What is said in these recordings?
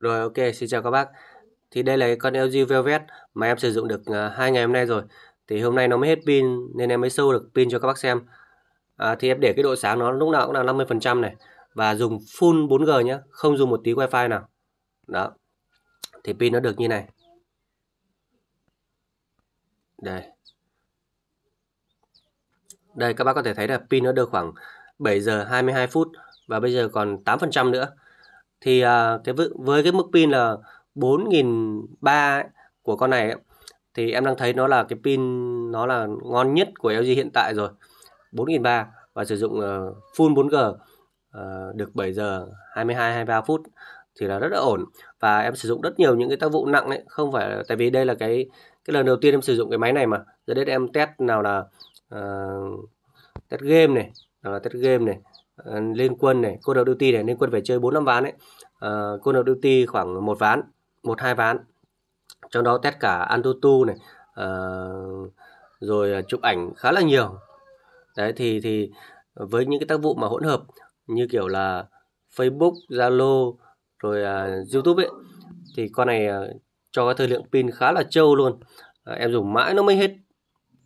Rồi ok, xin chào các bác. Thì đây là cái con LG Velvet mà em sử dụng được ờ, hai ngày hôm nay rồi. Thì hôm nay nó mới hết pin nên em mới sâu được pin cho các bác xem. À, thì em để cái độ sáng nó lúc nào cũng là 50% này và dùng full 4G nhé, không dùng một tí wifi nào. Đó. Thì pin nó được như này. Đây. Đây các bác có thể thấy là pin nó được khoảng 7 giờ 22 phút và bây giờ còn 8% nữa thì uh, cái với cái mức pin là 4300 của con này ấy, thì em đang thấy nó là cái pin nó là ngon nhất của LG hiện tại rồi 4300 và sử dụng uh, full 4G uh, ờ, được 7 giờ 22 23 phút thì là rất là ổn và em sử dụng rất nhiều những cái tác vụ nặng đấy không phải tại vì đây là cái cái lần đầu tiên em sử dụng cái máy này mà giờ đây em test nào là uh, test game này là ờ, test game này ờ, liên quân này Call of Duty này liên quân phải chơi 4 năm ván đấy uh, ờ, Call of Duty khoảng một ván một hai ván trong đó test cả Antutu này uh, rồi chụp ảnh khá là nhiều đấy thì thì với những cái tác vụ mà hỗn hợp như kiểu là Facebook, Zalo rồi uh, YouTube ấy thì con này uh, cho cái thời lượng pin khá là trâu luôn uh, em dùng mãi nó mới hết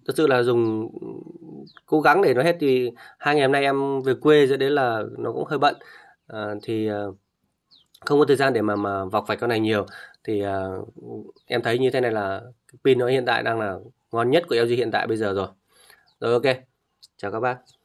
thật sự là dùng cố gắng để nó hết thì hai ngày hôm nay em về quê dẫn đến là nó cũng hơi bận à, thì ờ, không có thời gian để mà mà vọc phải con này nhiều thì à, em thấy như thế này là pin nó hiện tại đang là ngon nhất của LG hiện tại bây giờ rồi rồi ok chào các bác